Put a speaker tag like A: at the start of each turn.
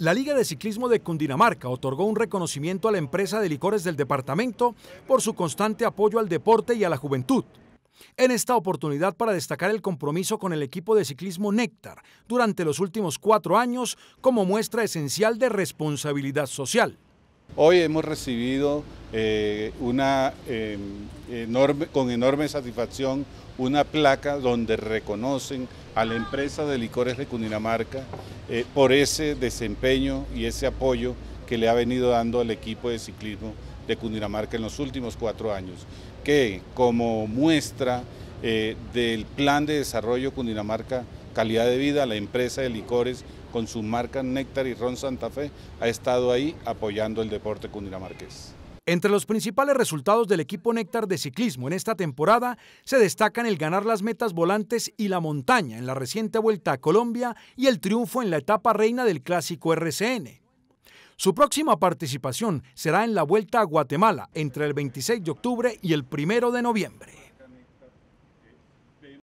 A: La Liga de Ciclismo de Cundinamarca otorgó un reconocimiento a la empresa de licores del departamento por su constante apoyo al deporte y a la juventud. En esta oportunidad para destacar el compromiso con el equipo de ciclismo Néctar durante los últimos cuatro años como muestra esencial de responsabilidad social.
B: Hoy hemos recibido eh, una, em, con enorme satisfacción una placa donde reconocen a la empresa de licores de Cundinamarca eh, por ese desempeño y ese apoyo que le ha venido dando al equipo de ciclismo de Cundinamarca en los últimos cuatro años, que como muestra eh, del plan de desarrollo Cundinamarca calidad de vida, la empresa de licores con su marca Néctar y Ron Santa Fe ha estado ahí apoyando el deporte cundinamarqués.
A: Entre los principales resultados del equipo Néctar de ciclismo en esta temporada se destacan el ganar las metas volantes y la montaña en la reciente vuelta a Colombia y el triunfo en la etapa reina del clásico RCN. Su próxima participación será en la vuelta a Guatemala entre el 26 de octubre y el 1 de noviembre.